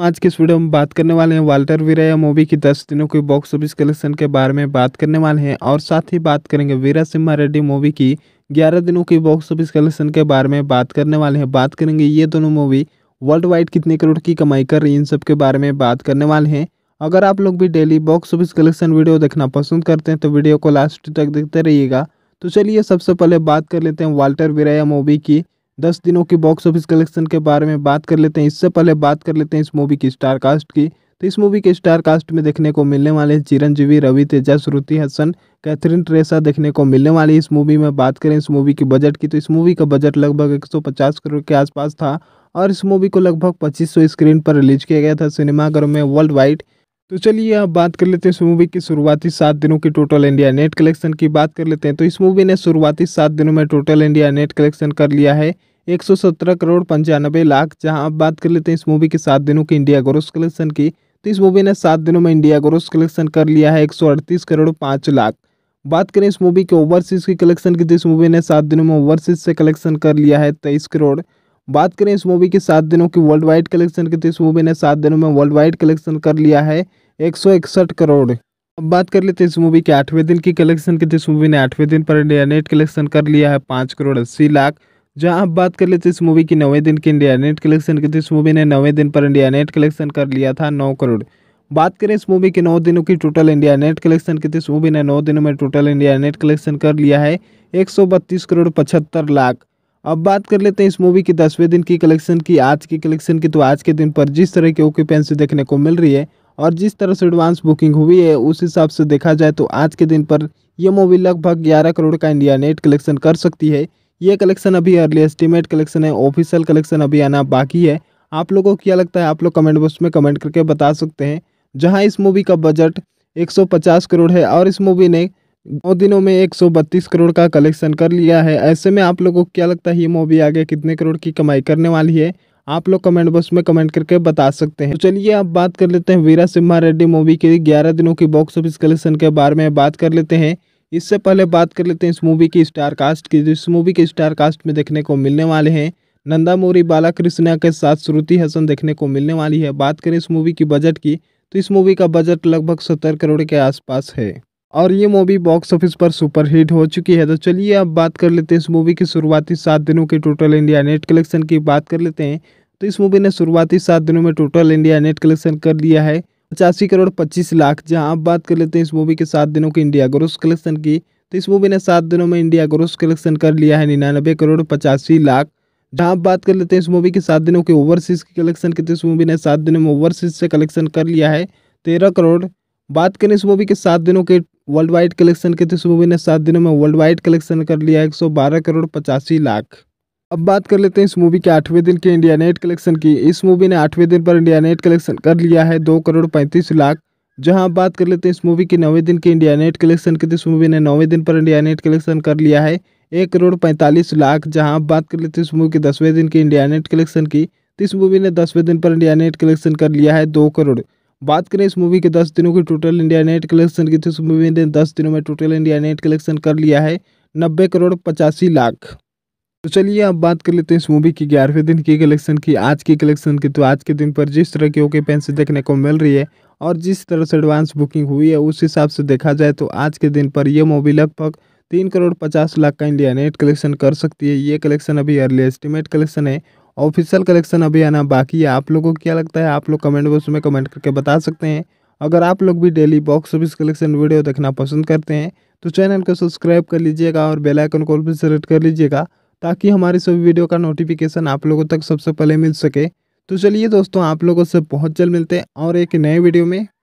आज के इस वीडियो में बात करने वाले हैं वाल्टर वीरा मूवी की 10 दिनों की बॉक्स ऑफिस कलेक्शन के बारे में बात करने वाले हैं और साथ ही बात करेंगे वीरा सिम्हा रेड्डी मूवी की 11 दिनों की बॉक्स ऑफिस कलेक्शन के बारे में बात करने वाले हैं बात करेंगे ये दोनों मूवी वर्ल्ड वाइड कितने करोड़ की कमाई कर रही इन सब के बारे में बात करने वाले हैं अगर आप लोग भी daily box office collection video देखना पसंद करते हैं तो वीडियो को लास्ट तक देखते रहिएगा तो चलिए सबसे पहले बात कर लेते हैं वाल्टर वीराया मूवी की दस दिनों की बॉक्स ऑफिस कलेक्शन के बारे में बात कर लेते हैं इससे पहले बात कर लेते हैं इस मूवी की स्टार कास्ट की तो इस मूवी के स्टार कास्ट में देखने को मिलने वाले चिरंजीवी रवि तेजा श्रुति हसन कैथरीन ट्रेसा देखने को मिलने वाली इस मूवी में बात करें इस मूवी की बजट की तो इस मूवी का बजट लगभग एक करोड़ के आसपास था और इस मूवी को लगभग पच्चीस स्क्रीन पर रिलीज किया गया था सिनेमाघरों में वर्ल्ड वाइड तो चलिए अब बात कर लेते हैं इस मूवी की शुरुआती सात दिनों की टोटल इंडिया नेट कलेक्शन की बात कर लेते हैं तो इस मूवी ने शुरुआती सात दिनों में टोटल इंडिया नेट कलेक्शन कर लिया है एक सौ सत्रह करोड़ पंचानबे लाख जहां अब बात कर लेते हैं इस मूवी के सात दिनों के इंडिया ग्रोस कलेक्शन की तो इस मूवी ने सात दिनों में इंडिया ग्रोस कलेक्शन कर लिया है एक सौ अड़तीस करोड़ पाँच लाख बात करें इस मूवी के ओवरसीज़ की कलेक्शन की तो इस मूवी ने सात दिनों में ओवरसीज़ से कलेक्शन कर लिया है तेईस करोड़ बात करें इस मूवी के सात दिनों की वर्ल्ड वाइड कलेक्शन की तो इस मूवी ने सात दिनों में वर्ल्ड वाइड कलेक्शन कर लिया है एक करोड़ अब बात कर लेते हैं इस मूवी के आठवें दिन की कलेक्शन की तो इस मूवी ने आठवें दिन पर इंडिया नेट कलेक्शन कर लिया है पाँच करोड़ अस्सी लाख जहां आप बात कर लेते इस मूवी की नवे दिन की इंडिया नेट कलेक्शन की तो इस मूवी ने नवे दिन पर इंडिया नेट कलेक्शन कर लिया था नौ करोड़ बात करें इस मूवी के नौ दिनों की टोटल इंडिया नेट कलेक्शन की तो इस मूवी ने नौ दिनों में टोटल इंडिया नेट कलेक्शन कर लिया है एक करोड़ पचहत्तर लाख अब बात कर लेते हैं इस मूवी की दसवें दिन की कलेक्शन की आज की कलेक्शन की तो आज के दिन पर जिस तरह की ऑक्यूपेंसी देखने को मिल रही है और जिस तरह से एडवांस बुकिंग हुई है उस हिसाब से देखा जाए तो आज के दिन पर यह मूवी लगभग ग्यारह करोड़ का इंडिया नेट कलेक्शन कर सकती है ये कलेक्शन अभी अर्ली एस्टिमेट कलेक्शन है ऑफिशियल कलेक्शन अभी आना बाकी है आप लोगों को क्या लगता है आप लोग कमेंट बॉक्स में कमेंट करके बता सकते हैं जहाँ इस मूवी का बजट 150 करोड़ है और इस मूवी ने नौ दिनों में 132 करोड़ का कलेक्शन कर लिया है ऐसे में आप लोगों को क्या लगता है ये मूवी आगे कितने करोड़ की कमाई करने वाली है आप लोग कमेंट बॉक्स में कमेंट करके बता सकते हैं तो चलिए आप बात कर लेते हैं वीरा सिम्हा रेड्डी मूवी के 11 दिनों की बॉक्स ऑफिस कलेक्शन के बारे में बात कर लेते हैं इससे पहले बात कर लेते हैं इस मूवी की स्टार कास्ट की इस मूवी के स्टार कास्ट में देखने को मिलने वाले हैं नंदा मोरी बालाकृष्णा के साथ श्रुति हसन देखने को मिलने वाली है बात करें इस मूवी की बजट की तो इस मूवी का बजट लगभग सत्तर करोड़ के आसपास है और ये मूवी बॉक्स ऑफिस पर सुपरहिट हो चुकी है तो चलिए अब बात कर लेते हैं इस मूवी की शुरुआती सात दिनों की टोटल इंडिया नेट कलेक्शन की बात कर लेते हैं तो इस मूवी ने शुरुआती सात दिनों में टोटल इंडिया नेट कलेक्शन कर लिया है पचासी करोड़ पच्चीस लाख जहाँ आप बात कर लेते हैं इस मूवी के सात दिनों की इंडिया ग्रोस कलेक्शन की तो इस मूवी ने सात दिनों में इंडिया ग्रोस कलेक्शन कर लिया है निन्यानबे करोड़ पचासी लाख जहाँ आप बात कर लेते हैं इस मूवी के सात दिनों के ओवरसीज़ के कलेक्शन की तो इस मूवी ने सात दिनों में ओवरसीज़ से कलेक्शन कर लिया है तेरह करोड़ बात करें इस मूवी के सात दिनों के वर्ल्ड वाइड कलेक्शन के तो इस मूवी ने सात दिनों में वर्ल्ड वाइड कलेक्शन कर लिया है एक करोड़ पचासी लाख अब बात कर लेते हैं इस मूवी के आठवें दिन के इंडिया नेट कलेक्शन की इस मूवी ने आठवें दिन पर इंडिया नेट कलेक्शन कर लिया है दो करोड़ पैंतीस लाख जहां आप बात कर लेते हैं इस मूवी के नौवें दिन के इंडिया नेट कलेक्शन की तो इस मूवी ने नौवें दिन पर इंडिया नेट कलेक्शन कर लिया है एक करोड़ पैंतालीस लाख जहाँ आप बात कर लेते हैं इस मूवी के दसवें दिन के इंडिया नेट कलेक्शन की तो इस मूवी ने दसवें दिन पर इंडिया नेट कलेक्शन कर लिया है दो करोड़ बात करें इस मूवी के दस दिनों की टोटल इंडिया नेट कलेक्शन की तो इस मूवी ने दस दिनों में टोटल इंडिया नेट कलेक्शन कर लिया है नब्बे करोड़ पचासी लाख तो चलिए अब बात कर लेते हैं इस मूवी की ग्यारहवें दिन की कलेक्शन की आज की कलेक्शन की तो आज के दिन पर जिस तरह की ओके पेंस देखने को मिल रही है और जिस तरह से एडवांस बुकिंग हुई है उस हिसाब से देखा जाए तो आज के दिन पर यह मूवी लगभग तीन करोड़ पचास लाख का इंडिया नेट कलेक्शन कर सकती है ये कलेक्शन अभी अर्ली एस्टिमेट कलेक्शन है ऑफिशियल कलेक्शन अभी आना बाकी है आप लोगों को क्या लगता है आप लोग कमेंट बॉक्स में कमेंट करके बता सकते हैं अगर आप लोग भी daily box office collection video देखना पसंद करते हैं तो चैनल को सब्सक्राइब कर लीजिएगा और बेलाइकन को भी सेलेक्ट कर लीजिएगा ताकि हमारे सभी वीडियो का नोटिफिकेशन आप लोगों तक सबसे पहले मिल सके तो चलिए दोस्तों आप लोगों से बहुत जल्द मिलते हैं और एक नए वीडियो में